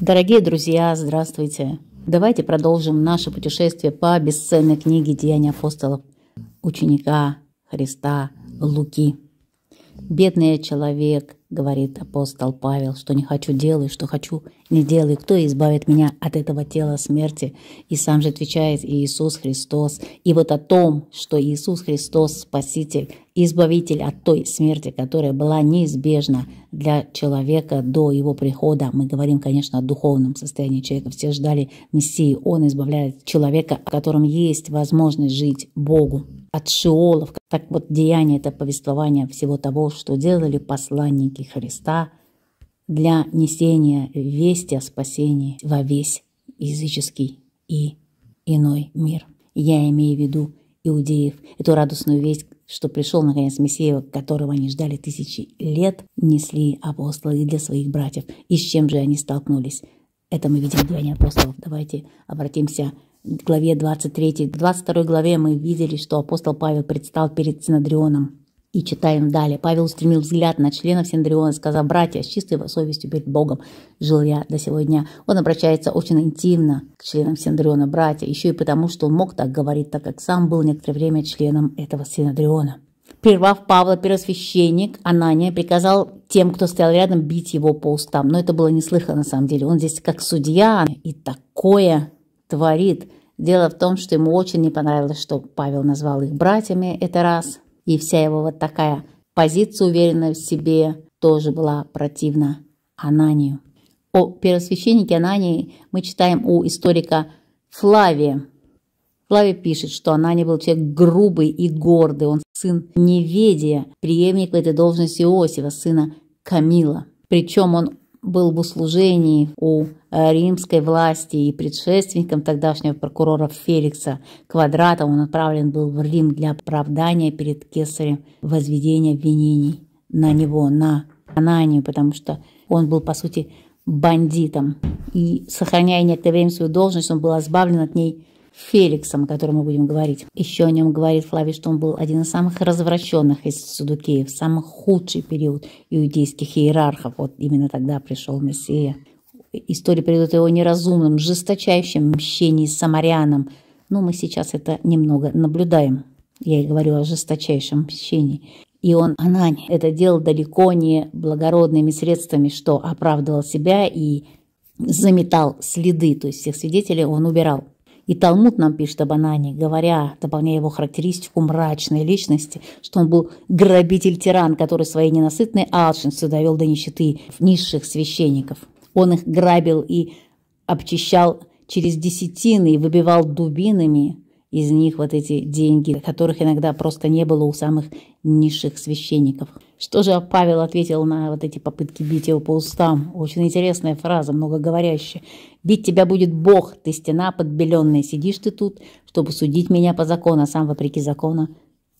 Дорогие друзья, здравствуйте! Давайте продолжим наше путешествие по бесценной книге «Деяния апостолов» ученика Христа Луки. Бедный человек, говорит апостол Павел, что не хочу делаю, что хочу не делаю. Кто избавит меня от этого тела смерти? И сам же отвечает Иисус Христос. И вот о том, что Иисус Христос Спаситель, Избавитель от той смерти, которая была неизбежна для человека до его прихода. Мы говорим, конечно, о духовном состоянии человека. Все ждали Мессии. Он избавляет человека, о котором есть возможность жить Богу от шиолов. Так вот, деяние – это повествование всего того, что делали посланники и Христа для несения вести о спасении во весь языческий и иной мир. Я имею в виду иудеев, эту радостную весть, что пришел наконец Мессия, которого они ждали тысячи лет, несли апостолы для своих братьев. И с чем же они столкнулись? Это мы видим в Деянии апостолов. Давайте обратимся к главе 23. В 22 главе мы видели, что апостол Павел предстал перед Синодрионом и читаем далее. Павел устремил взгляд на членов Синдриона, сказав, «Братья, с чистой совестью перед Богом жил я до сего дня». Он обращается очень интимно к членам Синдриона, братья, еще и потому, что он мог так говорить, так как сам был некоторое время членом этого Синдриона. Прервав Павла, первосвященник Анания приказал тем, кто стоял рядом, бить его по устам. Но это было неслыхано на самом деле. Он здесь как судья и такое творит – Дело в том, что ему очень не понравилось, что Павел назвал их братьями, это раз. И вся его вот такая позиция уверенная в себе тоже была противна Ананию. О первосвященнике Анании мы читаем у историка Флавия. Флавий пишет, что Анания был человек грубый и гордый. Он сын Неведия, преемник в этой должности Иосифа, сына Камила. Причем он был в услужении у э, римской власти и предшественником тогдашнего прокурора Феликса Квадрата. Он отправлен был в Рим для оправдания перед кесарем возведения обвинений на него, на Ананию, потому что он был, по сути, бандитом. И, сохраняя некоторое время свою должность, он был избавлен от ней Феликсом, о котором мы будем говорить. Еще о нем говорит Флавий, что он был один из самых развращенных из Судукеев, самый худший период иудейских иерархов. Вот именно тогда пришел Мессия. История передает его неразумным, жесточайшим мщении с самарянам. Но мы сейчас это немного наблюдаем. Я и говорю о жесточайшем мщении. И он, Анань, это делал далеко не благородными средствами, что оправдывал себя и заметал следы, то есть всех свидетелей он убирал. И Талмуд нам пишет об Анане, говоря, дополняя его характеристику мрачной личности, что он был грабитель-тиран, который своей ненасытной алчностью довел до нищеты низших священников. Он их грабил и обчищал через десятины и выбивал дубинами из них вот эти деньги, которых иногда просто не было у самых низших священников. Что же Павел ответил на вот эти попытки бить его по устам? Очень интересная фраза, многоговорящая. «Бить тебя будет Бог, ты стена подбеленная, сидишь ты тут, чтобы судить меня по закону, а сам вопреки закону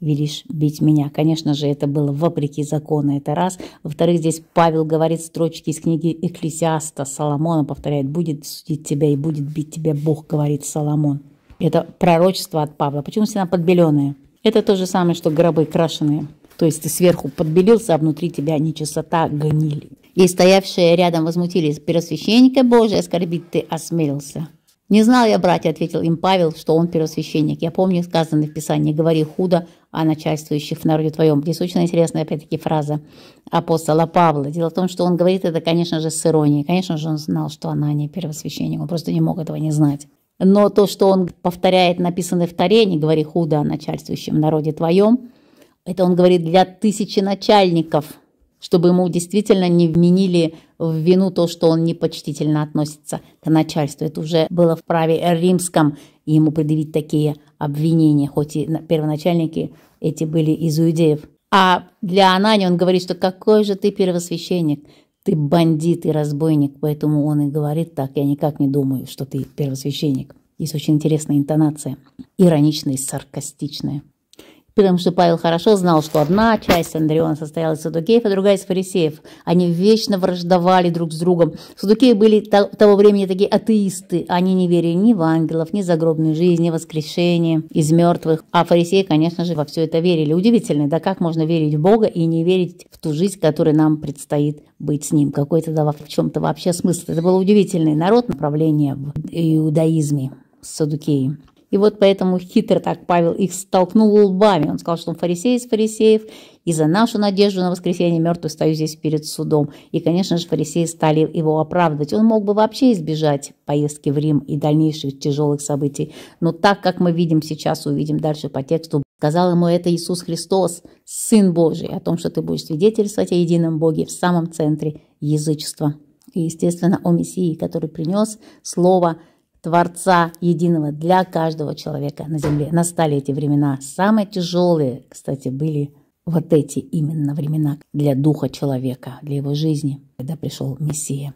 велишь бить меня». Конечно же, это было вопреки закону, это раз. Во-вторых, здесь Павел говорит строчки из книги Экклесиаста Соломона, повторяет, «Будет судить тебя и будет бить тебя Бог», говорит Соломон. Это пророчество от Павла. Почему стена подбеленная? Это то же самое, что гробы крашеные. То есть ты сверху подбелился, а внутри тебя нечистота, гнили. И стоявшие рядом возмутились, первосвященника Божия оскорбить ты осмелился. «Не знал я, братья», — ответил им Павел, — «что он первосвященник. Я помню, сказано в Писании, говори худо о начальствующих в народе твоем». Здесь очень интересная, опять-таки, фраза апостола Павла. Дело в том, что он говорит это, конечно же, с иронией. Конечно же, он знал, что она не первосвященник, он просто не мог этого не знать. Но то, что он повторяет написанное в Таре, не говори худо о начальствующем в народе твоем, это он говорит для тысячи начальников, чтобы ему действительно не вменили в вину то, что он непочтительно относится к начальству. Это уже было в праве римском, ему предъявить такие обвинения, хоть и первоначальники эти были из иудеев. А для Анани он говорит, что какой же ты первосвященник, ты бандит и разбойник, поэтому он и говорит так, я никак не думаю, что ты первосвященник. Есть очень интересная интонация, ироничная и саркастичная. Потому что Павел хорошо знал, что одна часть Андриона состояла из садукеев, а другая из фарисеев. Они вечно враждовали друг с другом. Садукеи были того времени такие атеисты. Они не верили ни в ангелов, ни в загробную жизнь, ни в воскрешение из мертвых. А фарисеи, конечно же, во все это верили. Удивительно, да как можно верить в Бога и не верить в ту жизнь, которая нам предстоит быть с ним? Какой то тогда в чем-то вообще смысл? Это был удивительный народ направления в иудаизме, садукеи. И вот поэтому хитро так Павел их столкнул лбами. Он сказал, что он фарисей из фарисеев, и за нашу надежду на воскресение мертвых стою здесь перед судом. И, конечно же, фарисеи стали его оправдывать. Он мог бы вообще избежать поездки в Рим и дальнейших тяжелых событий. Но так, как мы видим сейчас, увидим дальше по тексту, сказал ему это Иисус Христос, Сын Божий, о том, что ты будешь свидетельствовать о едином Боге в самом центре язычества. И, естественно, о Мессии, который принес слово – Творца единого для каждого человека на земле. Настали эти времена. Самые тяжелые, кстати, были вот эти именно времена для духа человека, для его жизни, когда пришел Мессия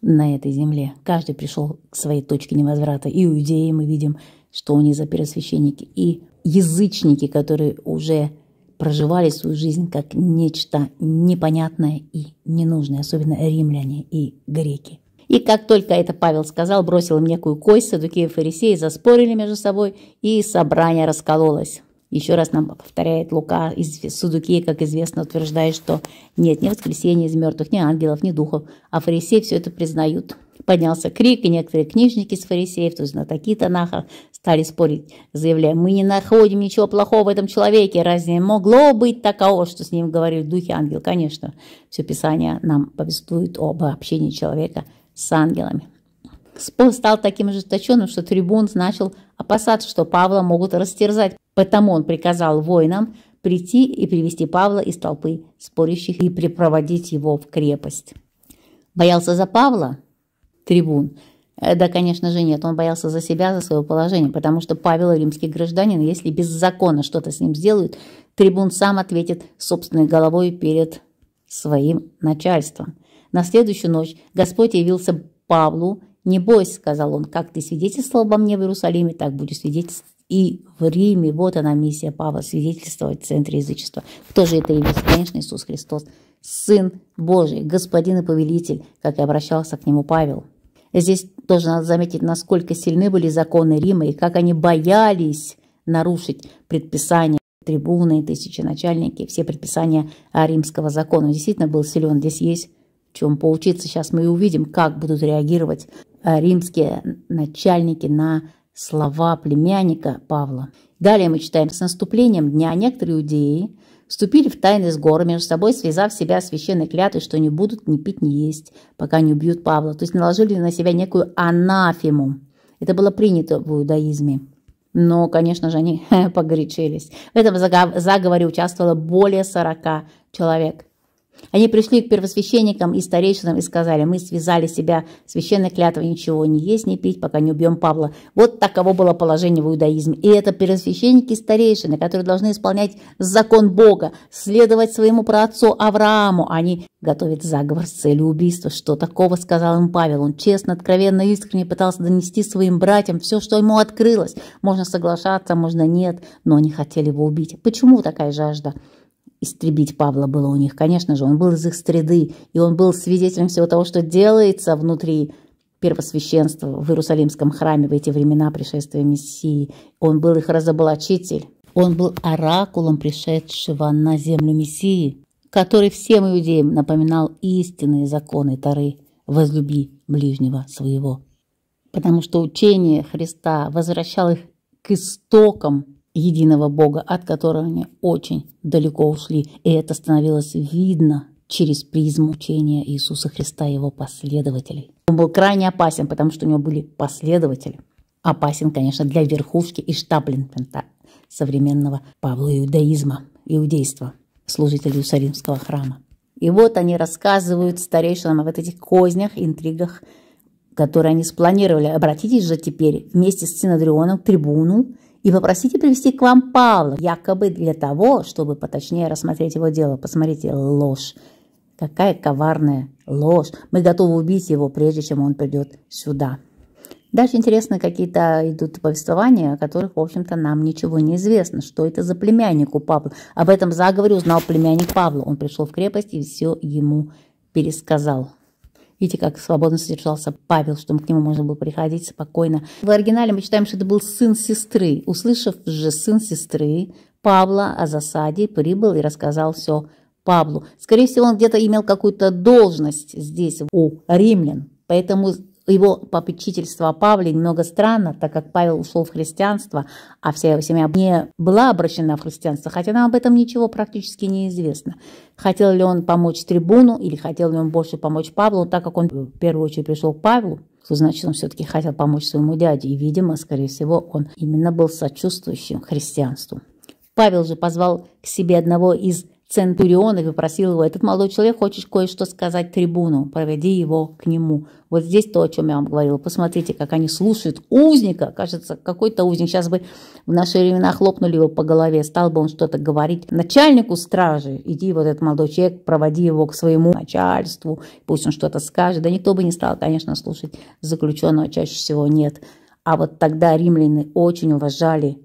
на этой земле. Каждый пришел к своей точке невозврата. И иудеи мы видим, что они за первосвященники, и язычники, которые уже проживали свою жизнь как нечто непонятное и ненужное, особенно римляне и греки. И как только это Павел сказал, бросил им некую кость, садуки и фарисеи заспорили между собой, и собрание раскололось. Еще раз нам повторяет Лука из Судуки, как известно, утверждает, что нет ни воскресения из мертвых, ни ангелов, ни духов, а фарисеи все это признают. Поднялся крик, и некоторые книжники с фарисеев, то есть на такие тонаха, стали спорить, заявляя, мы не находим ничего плохого в этом человеке, разве могло быть таково, что с ним говорили духи ангел? Конечно, все Писание нам повествует об общении человека с ангелами. Спор стал таким ожесточенным, что трибун начал опасаться, что Павла могут растерзать, потому он приказал воинам прийти и привести Павла из толпы спорящих и припроводить его в крепость. Боялся за Павла трибун? Э, да, конечно же, нет. Он боялся за себя, за свое положение, потому что Павел римский гражданин, если без закона что-то с ним сделают, трибун сам ответит собственной головой перед своим начальством. На следующую ночь Господь явился Павлу. «Не бойся», – сказал он, – «как ты свидетельствовал обо мне в Иерусалиме, так будешь свидетельствовать и в Риме. Вот она миссия Павла – свидетельствовать в центре язычества». Кто же это явился? Конечно, Иисус Христос, Сын Божий, Господин и Повелитель, как и обращался к Нему Павел. Здесь тоже надо заметить, насколько сильны были законы Рима и как они боялись нарушить предписания трибуны, тысячи начальники, все предписания а, римского закона. действительно был силен. Здесь есть чем поучиться. Сейчас мы и увидим, как будут реагировать э, римские начальники на слова племянника Павла. Далее мы читаем. «С наступлением дня некоторые иудеи вступили в тайны с горы, между собой связав себя священной клятвой, что не будут ни пить, ни есть, пока не убьют Павла». То есть наложили на себя некую анафему. Это было принято в иудаизме. Но, конечно же, они погорячились. В этом заговоре участвовало более 40 человек. Они пришли к первосвященникам и старейшинам и сказали, мы связали себя священной клятвой ничего не есть, не пить, пока не убьем Павла. Вот таково было положение в иудаизме. И это первосвященники и старейшины, которые должны исполнять закон Бога, следовать своему праотцу Аврааму. Они готовят заговор с целью убийства. Что такого сказал им Павел? Он честно, откровенно, искренне пытался донести своим братьям все, что ему открылось. Можно соглашаться, можно нет, но они хотели его убить. Почему такая жажда? Истребить Павла было у них, конечно же, он был из их среды, и он был свидетелем всего того, что делается внутри первосвященства в Иерусалимском храме в эти времена пришествия Мессии. Он был их разоблачитель. Он был оракулом пришедшего на землю Мессии, который всем иудеям напоминал истинные законы Тары «возлюби ближнего своего». Потому что учение Христа возвращало их к истокам единого Бога, от которого они очень далеко ушли, и это становилось видно через призму учения Иисуса Христа и его последователей. Он был крайне опасен, потому что у него были последователи. Опасен, конечно, для верхушки и штаблинпента современного Павла иудаизма, иудейства, служителей Иерусалимского храма. И вот они рассказывают старейшинам об этих кознях, интригах, которые они спланировали. Обратитесь же теперь вместе с Синодрионом к трибуну и попросите привести к вам Павла, якобы для того, чтобы поточнее рассмотреть его дело. Посмотрите, ложь. Какая коварная ложь. Мы готовы убить его, прежде чем он придет сюда. Дальше интересно, какие-то идут повествования, о которых, в общем-то, нам ничего не известно. Что это за племянник у Павла? Об этом заговоре узнал племянник Павла. Он пришел в крепость и все ему пересказал. Видите, как свободно содержался Павел, чтобы к нему можно было приходить спокойно. В оригинале мы читаем, что это был сын сестры. Услышав же сын сестры Павла о засаде, прибыл и рассказал все Павлу. Скорее всего, он где-то имел какую-то должность здесь, у римлян. Поэтому его попечительство о Павле немного странно, так как Павел ушел в христианство, а вся его семья не была обращена в христианство, хотя нам об этом ничего практически не известно. Хотел ли он помочь трибуну или хотел ли он больше помочь Павлу, так как он в первую очередь пришел к Павлу, то значит он все-таки хотел помочь своему дяде, и, видимо, скорее всего, он именно был сочувствующим христианству. Павел же позвал к себе одного из Центурион и попросил его, этот молодой человек хочет кое-что сказать трибуну, проведи его к нему. Вот здесь то, о чем я вам говорила. Посмотрите, как они слушают узника. Кажется, какой-то узник. Сейчас бы в наши времена хлопнули его по голове, стал бы он что-то говорить. Начальнику стражи, иди вот этот молодой человек, проводи его к своему начальству, пусть он что-то скажет. Да никто бы не стал, конечно, слушать заключенного, чаще всего нет. А вот тогда римляне очень уважали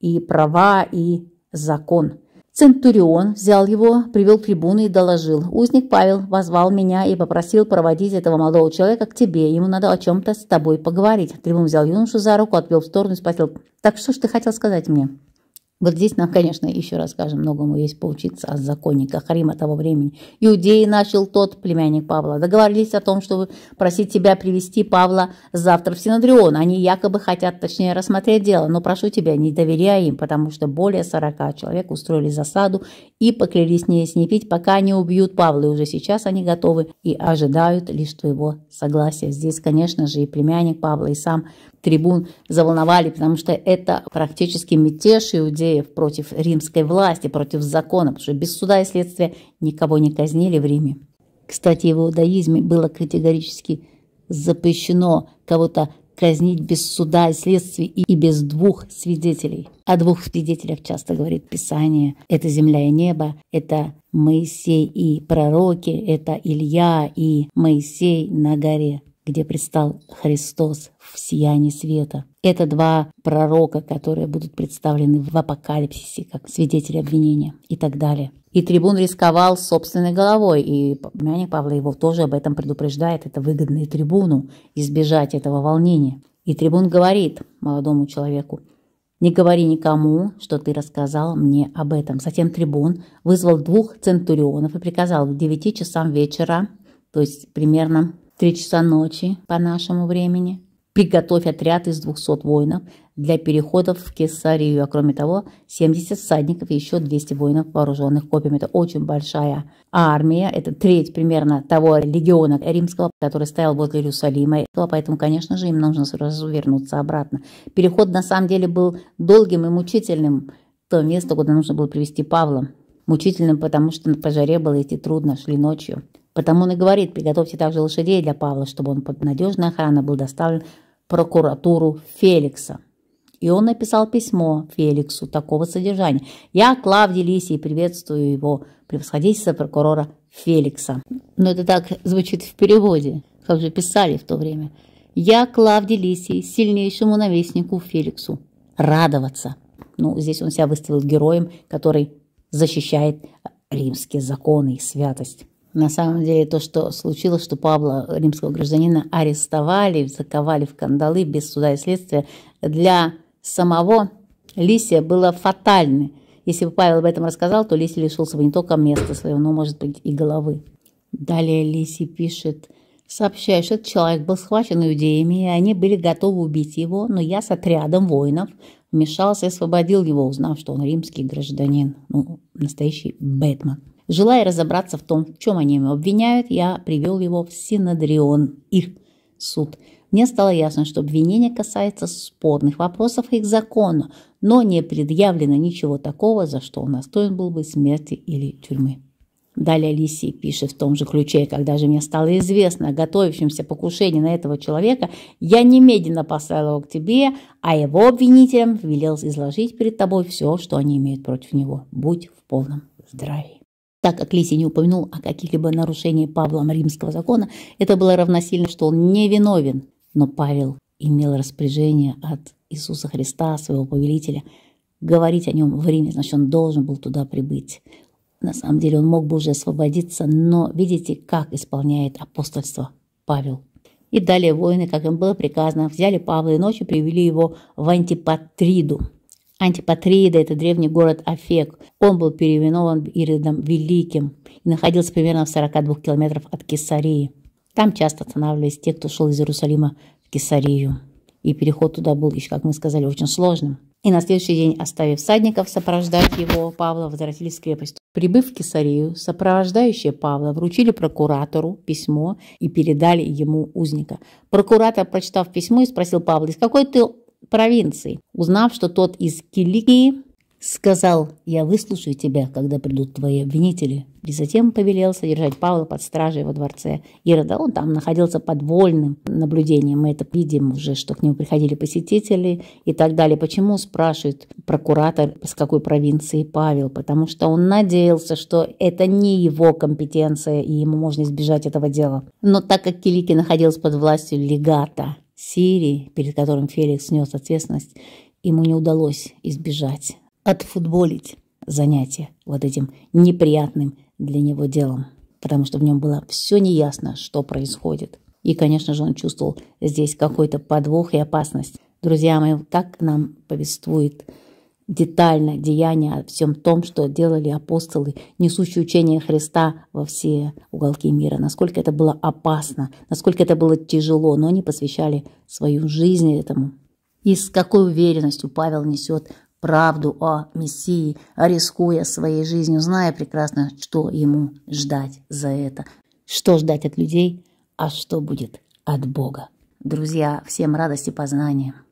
и права, и закон – Центурион взял его, привел к трибуну и доложил. Узник Павел возвал меня и попросил проводить этого молодого человека к тебе. Ему надо о чем-то с тобой поговорить. Трибун взял юношу за руку, отвел в сторону и спросил, «Так что ж ты хотел сказать мне?» Вот здесь нам, конечно, еще раз скажем, многому есть поучиться о законниках Харима того времени. Иудеи начал тот племянник Павла. Договорились о том, чтобы просить тебя привести Павла завтра в Синодрион. Они якобы хотят точнее рассмотреть дело, но прошу тебя, не доверяй им, потому что более 40 человек устроили засаду и поклялись не снипить, пока не убьют Павла. И уже сейчас они готовы и ожидают лишь твоего согласия. Здесь, конечно же, и племянник Павла, и сам трибун заволновали, потому что это практически мятеж иудеев против римской власти, против закона, потому что без суда и следствия никого не казнили в Риме. Кстати, в иудаизме было категорически запрещено кого-то казнить без суда и следствия и без двух свидетелей. О двух свидетелях часто говорит Писание. Это земля и небо, это Моисей и пророки, это Илья и Моисей на горе где предстал Христос в сиянии света. Это два пророка, которые будут представлены в апокалипсисе как свидетели обвинения и так далее. И трибун рисковал собственной головой, и племянник Павла его тоже об этом предупреждает. Это выгодно и трибуну избежать этого волнения. И трибун говорит молодому человеку, «Не говори никому, что ты рассказал мне об этом». Затем трибун вызвал двух центурионов и приказал к 9 часам вечера, то есть примерно Три часа ночи по нашему времени. Приготовь отряд из 200 воинов для переходов в Кесарию. А кроме того, 70 всадников и еще 200 воинов, вооруженных копьями. Это очень большая армия. Это треть примерно того легиона римского, который стоял возле Иерусалима. Поэтому, конечно же, им нужно сразу вернуться обратно. Переход на самом деле был долгим и мучительным. То место, куда нужно было привести Павла. Мучительным, потому что на пожаре было идти трудно, шли ночью. Потому он и говорит, приготовьте также лошадей для Павла, чтобы он под надежной охраной был доставлен в прокуратуру Феликса. И он написал письмо Феликсу такого содержания. «Я, Клавдий Лисий, приветствую его превосходительство прокурора Феликса». Но это так звучит в переводе, как же писали в то время. «Я, Клавдий Лисий, сильнейшему навестнику Феликсу, радоваться». Ну, здесь он себя выставил героем, который защищает римские законы и святость на самом деле то, что случилось, что Павла, э, римского гражданина, арестовали, заковали в кандалы без суда и следствия, для самого Лисия было фатально. Если бы Павел об этом рассказал, то Лисий лишился бы не только места своего, но, может быть, и головы. Далее Лисий пишет, сообщая, что этот человек был схвачен иудеями, и они были готовы убить его, но я с отрядом воинов вмешался и освободил его, узнав, что он римский гражданин, ну, настоящий Бэтмен. Желая разобраться в том, в чем они его обвиняют, я привел его в Синодрион, их суд. Мне стало ясно, что обвинение касается спорных вопросов их закона, но не предъявлено ничего такого, за что он достоин был бы смерти или тюрьмы. Далее Лисий пишет в том же ключе, когда же мне стало известно о готовящемся покушении на этого человека, я немедленно послал его к тебе, а его обвинителям велел изложить перед тобой все, что они имеют против него. Будь в полном здравии. Так как Лисий не упомянул о каких-либо нарушениях Павлом римского закона, это было равносильно, что он невиновен. Но Павел имел распоряжение от Иисуса Христа, своего повелителя, говорить о нем в Риме, значит, он должен был туда прибыть. На самом деле он мог бы уже освободиться, но видите, как исполняет апостольство Павел. И далее воины, как им было приказано, взяли Павла и ночью привели его в Антипатриду, Антипатрида – это древний город Афек. Он был переименован Иридом Великим и находился примерно в 42 километров от Кесарии. Там часто останавливались те, кто шел из Иерусалима в Кесарию. И переход туда был, еще, как мы сказали, очень сложным. И на следующий день, оставив всадников сопровождать его, Павла возвратились в крепость. Прибыв в Кесарию, сопровождающие Павла вручили прокуратору письмо и передали ему узника. Прокуратор, прочитав письмо, спросил Павла, из какой ты провинции, Узнав, что тот из Киликии, сказал, я выслушаю тебя, когда придут твои обвинители. И затем повелел содержать Павла под стражей во дворце Ирода. Он там находился под вольным наблюдением. Мы это видим уже, что к нему приходили посетители и так далее. Почему, спрашивает прокуратор, с какой провинции Павел? Потому что он надеялся, что это не его компетенция, и ему можно избежать этого дела. Но так как Килики находился под властью легата, Сирии, перед которым Феликс нес ответственность, ему не удалось избежать, отфутболить занятие вот этим неприятным для него делом, потому что в нем было все неясно, что происходит. И, конечно же, он чувствовал здесь какой-то подвох и опасность. Друзья мои, так нам повествует детально деяния о всем том, что делали апостолы, несущие учение Христа во все уголки мира, насколько это было опасно, насколько это было тяжело, но они посвящали свою жизнь этому. И с какой уверенностью Павел несет правду о Мессии, рискуя своей жизнью, зная прекрасно, что ему ждать за это, что ждать от людей, а что будет от Бога. Друзья, всем радости познания.